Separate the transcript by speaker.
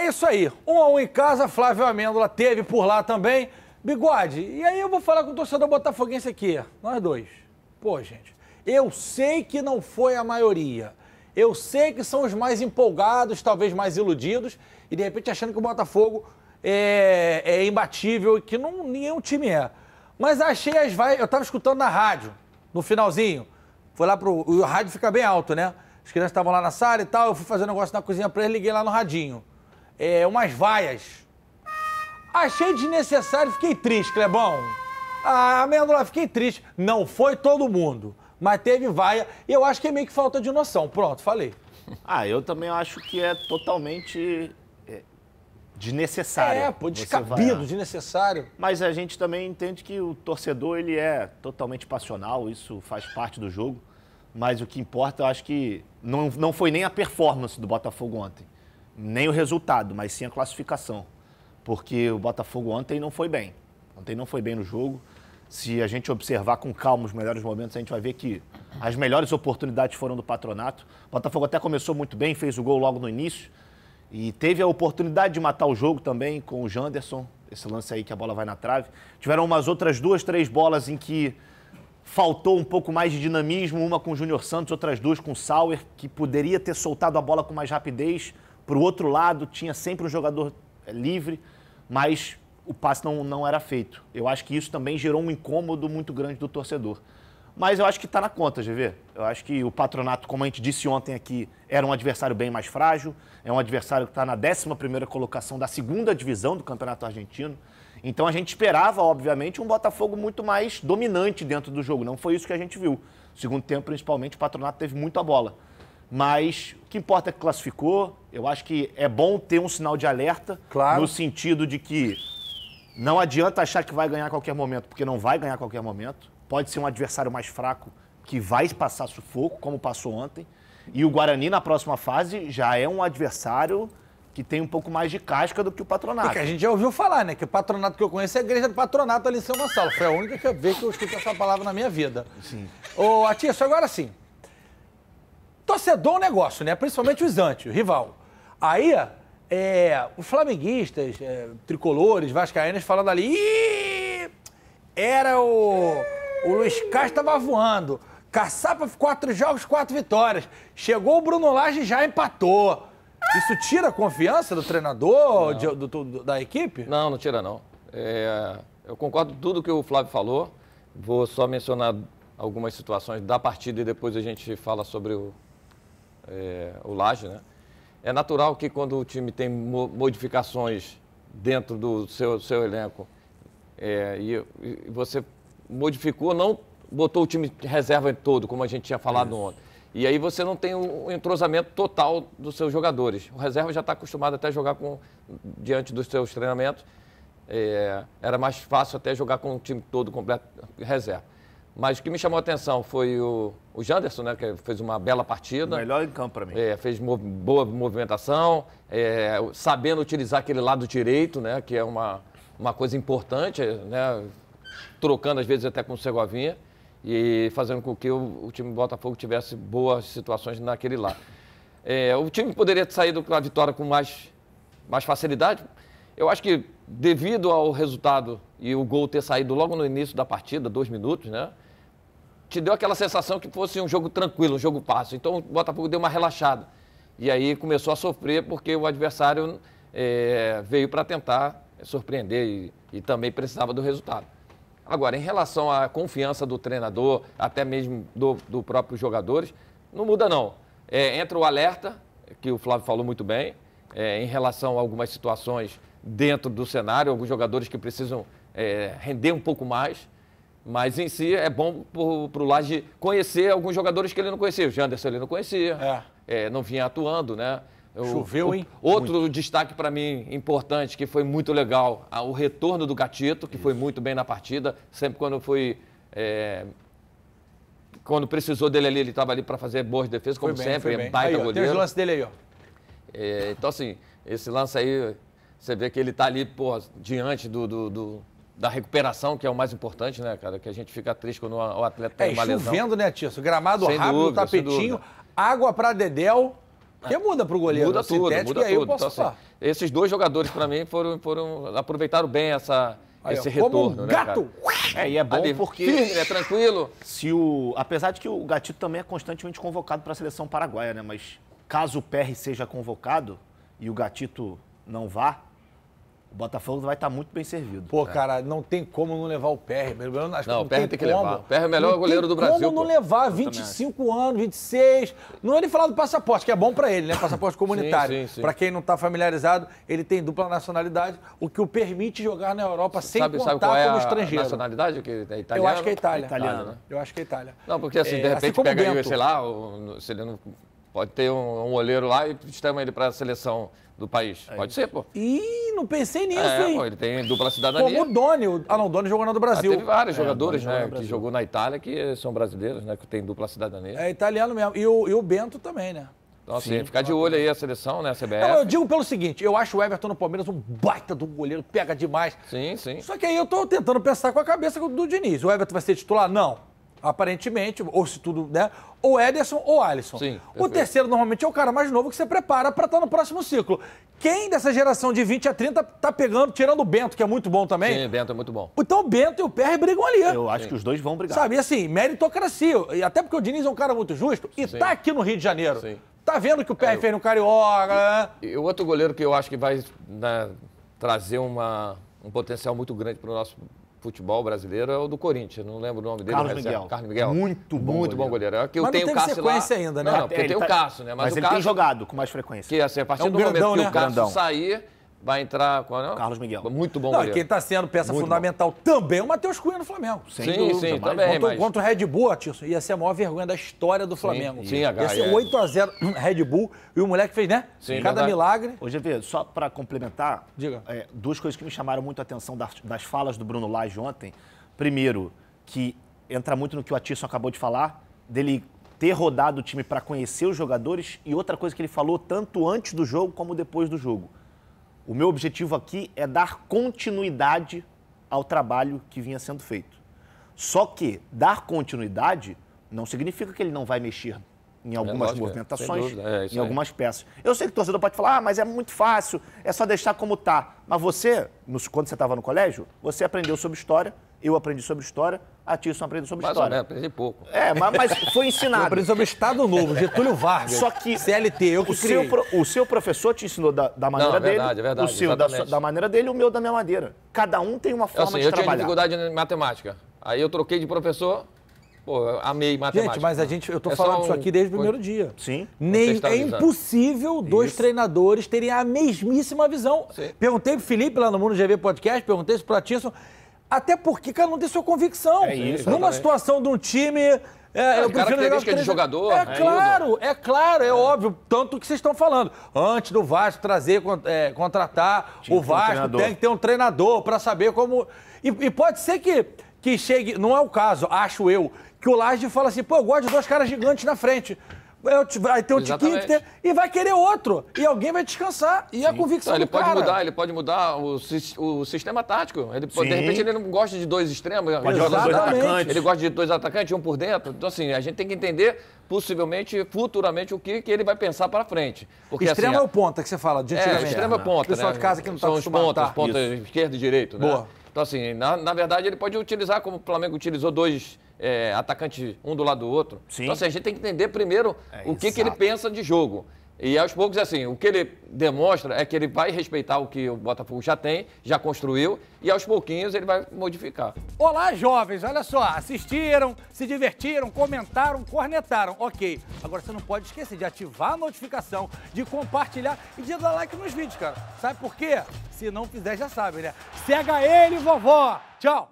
Speaker 1: É isso aí. Um a um em casa, Flávio Amêndola teve por lá também. Bigode, e aí eu vou falar com o torcedor botafoguense aqui, nós dois. Pô, gente, eu sei que não foi a maioria. Eu sei que são os mais empolgados, talvez mais iludidos, e de repente achando que o Botafogo é, é imbatível e que não, nenhum time é. Mas achei as vai. Eu tava escutando na rádio, no finalzinho. Foi lá pro. O rádio fica bem alto, né? As crianças estavam lá na sala e tal, eu fui fazer um negócio na cozinha pra eles, liguei lá no radinho é, umas vaias. Achei desnecessário, fiquei triste, Clebão. Ah, Amêndola, fiquei triste. Não foi todo mundo, mas teve vaia. E eu acho que é meio que falta de
Speaker 2: noção. Pronto, falei. Ah, eu também acho que é totalmente é, desnecessário. É, pô, descabido, desnecessário. Mas a gente também entende que o torcedor, ele é totalmente passional, isso faz parte do jogo. Mas o que importa, eu acho que não, não foi nem a performance do Botafogo ontem nem o resultado, mas sim a classificação. Porque o Botafogo ontem não foi bem. Ontem não foi bem no jogo. Se a gente observar com calma os melhores momentos, a gente vai ver que as melhores oportunidades foram do patronato. O Botafogo até começou muito bem, fez o gol logo no início. E teve a oportunidade de matar o jogo também com o Janderson. Esse lance aí que a bola vai na trave. Tiveram umas outras duas, três bolas em que faltou um pouco mais de dinamismo, uma com o Júnior Santos, outras duas com o Sauer, que poderia ter soltado a bola com mais rapidez para o outro lado tinha sempre um jogador eh, livre, mas o passe não, não era feito. Eu acho que isso também gerou um incômodo muito grande do torcedor. Mas eu acho que está na conta, GV. Eu acho que o Patronato, como a gente disse ontem aqui, era um adversário bem mais frágil. É um adversário que está na 11 colocação da segunda divisão do Campeonato Argentino. Então a gente esperava, obviamente, um Botafogo muito mais dominante dentro do jogo. Não foi isso que a gente viu. segundo tempo, principalmente, o Patronato teve muita bola. Mas o que importa é que classificou. Eu acho que é bom ter um sinal de alerta claro. no sentido de que não adianta achar que vai ganhar a qualquer momento, porque não vai ganhar a qualquer momento. Pode ser um adversário mais fraco que vai passar sufoco, como passou ontem. E o Guarani, na próxima fase, já é um adversário que tem um pouco mais de casca do que o patronato. Que a gente já ouviu falar, né? Que o patronato que eu conheço é a igreja do patronato ali em
Speaker 1: São Gonçalo. Foi a única vez que eu escutei essa palavra na minha vida. Sim. Ô, Atiço, agora sim. Torcedor é um negócio, né? Principalmente os antes, o rival. Aí, é, os flamenguistas, é, tricolores, vascaínas falando ali, Ihhh! era o, o Luiz Castro estava voando. Caçapa, quatro jogos, quatro vitórias. Chegou o Bruno Lage e já empatou. Isso tira a confiança do treinador, de, do, do,
Speaker 3: da equipe? Não, não tira não. É, eu concordo com tudo que o Flávio falou. Vou só mencionar algumas situações da partida e depois a gente fala sobre o, é, o Laje, né? É natural que quando o time tem modificações dentro do seu, seu elenco é, e, e, você modificou, não botou o time reserva em todo, como a gente tinha falado ontem. E aí você não tem o entrosamento total dos seus jogadores. O reserva já está acostumado até a jogar com, diante dos seus treinamentos. É, era mais fácil até jogar com o time todo completo reserva. Mas o que me chamou a atenção foi o, o Janderson, né, que fez uma bela partida. O melhor em campo para mim. É, fez mov, boa movimentação, é, sabendo utilizar aquele lado direito, né, que é uma, uma coisa importante, né, trocando às vezes até com o Segovinha e fazendo com que o, o time do Botafogo tivesse boas situações naquele lado. É, o time poderia ter saído com a vitória com mais, mais facilidade. Eu acho que devido ao resultado e o gol ter saído logo no início da partida, dois minutos, né? te deu aquela sensação que fosse um jogo tranquilo, um jogo fácil. Então o Botafogo deu uma relaxada. E aí começou a sofrer porque o adversário é, veio para tentar surpreender e, e, também precisava do resultado. Agora, em relação à confiança do treinador, até mesmo do, do próprios jogadores, não muda não. É, entra o alerta, que o Flávio falou muito bem, é, em relação a algumas situações dentro do cenário, alguns jogadores que precisam é, render um pouco mais, mas em si é bom para o Laje conhecer alguns jogadores que ele não conhecia. O Janderson ele não conhecia, é. É, não vinha atuando, né? Choveu, o, hein? Outro muito. destaque para mim importante, que foi muito legal, o retorno do Gatito, que Isso. foi muito bem na partida. Sempre quando foi. É, quando precisou dele ali, ele estava ali para fazer boas defesas, como bem, sempre, é baita aí, ó, goleiro. Tem os lances dele aí, ó. É, então, assim, esse lance aí, você vê que ele está ali, diante do, do, do da recuperação, que é o mais importante, né, cara? Que a gente fica triste quando o atleta tem é, uma lesão. chovendo,
Speaker 1: né, Tício? Gramado sem rápido, dúvida, tapetinho, água para dedéu que muda para o goleiro. Muda né? tudo, sintético, muda e aí tudo. Eu posso então, assim,
Speaker 3: esses dois jogadores, para mim, foram, foram aproveitaram bem essa, Aí, esse como retorno, como né, um gato.
Speaker 2: Né,
Speaker 1: é, e é bom Ali, porque é
Speaker 2: tranquilo. Se o, apesar de que o Gatito também é constantemente convocado para a seleção paraguaia, né? Mas caso o PR seja convocado e o Gatito não vá, o Botafogo vai estar tá muito bem servido. Pô, cara, não tem como não levar o PR. Não, acho não, o PR tem, tem que levar. O PR é o melhor não goleiro do Brasil. Como pô. não
Speaker 1: levar 25 anos, 26. Não ele falar do passaporte, que é bom para ele, né? Passaporte comunitário. Para quem não está familiarizado, ele tem dupla nacionalidade, o que o permite jogar na Europa sem sabe, contar sabe qual é como estrangeiro. A
Speaker 3: nacionalidade que é Eu acho que é Itália. Italiano, é ah, né?
Speaker 1: Eu acho que é Itália. Não, porque assim, de é, repente assim pega sei lá,
Speaker 3: se ele não pode ter um, um goleiro lá e chama ele para a seleção do país. É Pode ser, pô. Ih,
Speaker 1: não pensei é, nisso, é, hein? Pô,
Speaker 3: ele tem dupla cidadania. Como o
Speaker 1: Doni. O... Ah, não, o Doni jogou na do ah, Brasil. Ah, teve vários é, jogadores, né, que
Speaker 3: jogou na Itália, que são brasileiros, né, que tem dupla cidadania.
Speaker 1: É italiano mesmo. E o, e o Bento também, né?
Speaker 3: Então, assim, ficar de olho aí a seleção, né, a CBF. Não, eu digo
Speaker 1: pelo seguinte, eu acho o Everton no Palmeiras um baita do goleiro, pega demais. Sim, sim. Só que aí eu tô tentando pensar com a cabeça do Diniz. O Everton vai ser titular? Não aparentemente, ou se tudo, né? Ou Ederson ou Alisson. Sim, o terceiro normalmente é o cara mais novo que você prepara para estar tá no próximo ciclo. Quem dessa geração de 20 a 30 tá pegando, tirando o Bento, que é muito bom também? Sim, o Bento é muito bom. Então o Bento e o PR brigam ali. Eu acho Sim. que os dois vão brigar. Sabe, assim, meritocracia. E até porque o Diniz é um cara muito justo e Sim. tá aqui no Rio de Janeiro. Sim. Tá vendo que o PR é, fez no Carioca. Né?
Speaker 3: E, e outro goleiro que eu acho que vai né, trazer uma, um potencial muito grande para o nosso futebol brasileiro é o do Corinthians, não lembro o nome dele. Carlos é Miguel. Carlos Miguel. Muito bom Muito bom goleiro. É que eu Mas tenho não teve sequência lá. ainda, né? Não, não porque eu tenho tá... o Cássio, né? Mas, Mas o ele Cássio, tem
Speaker 1: jogado com mais frequência. Que assim, a partir é um do grandão, momento né? que o né? Cássio grandão.
Speaker 3: sair Vai entrar. Qual é? Carlos Miguel. Muito bom, Não, quem está
Speaker 1: sendo peça Muito fundamental bom. também é o Matheus Cunha no Flamengo. Sem sim, dúvida, sim, também. Contra, mas... o Red Bull, Atirson, ia ser a maior vergonha da história do Flamengo. Sim, sim ia ser 8x0 é. Red Bull e o moleque fez, né?
Speaker 2: Sim, Cada verdade. milagre. Ô, GV, só para complementar, Diga. É, duas coisas que me chamaram muito a atenção das, das falas do Bruno Lage ontem. Primeiro, que entra muito no que o Atirson acabou de falar, dele ter rodado o time para conhecer os jogadores e outra coisa que ele falou tanto antes do jogo como depois do jogo o meu objetivo aqui é dar continuidade ao trabalho que vinha sendo feito. Só que dar continuidade não significa que ele não vai mexer em é algumas é movimentações, é, em algumas aí. peças. Eu sei que o torcedor pode falar, ah, mas é muito fácil, é só deixar como está. Mas você, quando você estava no colégio, você aprendeu sobre história, eu aprendi sobre história, a aprendeu sobre mais história. Ou
Speaker 3: aprendi pouco. É, mas, mas foi ensinado. Eu aprendi sobre o
Speaker 2: Estado Novo, Getúlio Vargas. Só que. CLT, eu que o seu, o seu professor te ensinou da, da maneira Não, é verdade, É verdade, o seu da, da, maneira dele e o meu da minha maneira. Cada um tem uma forma assim, de eu trabalhar. Eu tinha dificuldade
Speaker 3: em matemática. Aí eu troquei de professor, Pô, amei matemática. Gente, mas a gente, eu tô é falando um... isso aqui desde o primeiro dia.
Speaker 1: Sim. Nem, é impossível dois isso. treinadores terem a mesmíssima visão. Sim. Perguntei pro Felipe lá no Mundo GV Podcast, perguntei isso pro Atisson. Até porque cada um tem sua convicção. É isso, Numa exatamente. situação de um time é, eu prefiro jogar de jogador. É, é claro, é claro, é, é, óbvio. Tanto que vocês estão falando. Antes do Vasco trazer, é, contratar Tinha o Vasco, um tem que ter um treinador para saber como. E, e, pode ser que, que chegue. Não é o caso, acho eu. Que o Laje fala assim: pô, eu gosto de dois caras gigantes na frente. É, vai ter um tiquinho e vai querer outro. E alguém vai descansar. E Sim. a convicção então, ele pode cara... mudar, ele
Speaker 3: pode mudar o, o sistema tático. Ele, de repente ele não gosta de dois extremos. Pode jogar dois atacantes. Ele gosta de dois atacantes, um por dentro. Então, assim, a gente tem que entender, possivelmente, futuramente, o que, que ele vai pensar para frente. Porque, assim, extremo assim, é o
Speaker 1: ponta que você fala, de é, antigamente. É, extremo é ponta, né? pessoal de casa que não está acostumado. São os pontas, pontas esquerda e direito, né? Boa.
Speaker 3: Então, assim, na, na verdade, ele pode utilizar, como o Flamengo utilizou dois é, atacante um do lado do outro. Sim. Então, assim, a gente tem que entender primeiro é, o que, que ele pensa de jogo. E aos poucos, é assim, o que ele demonstra é que ele vai respeitar o que o Botafogo já tem, já construiu, e aos pouquinhos ele vai modificar.
Speaker 1: Olá, jovens, olha só, assistiram, se divertiram, comentaram, cornetaram, ok. Agora você não pode esquecer de ativar a notificação, de compartilhar e de dar like nos vídeos, cara. Sabe por quê? Se não fizer, já sabe, né? Cega ele, vovó! Tchau!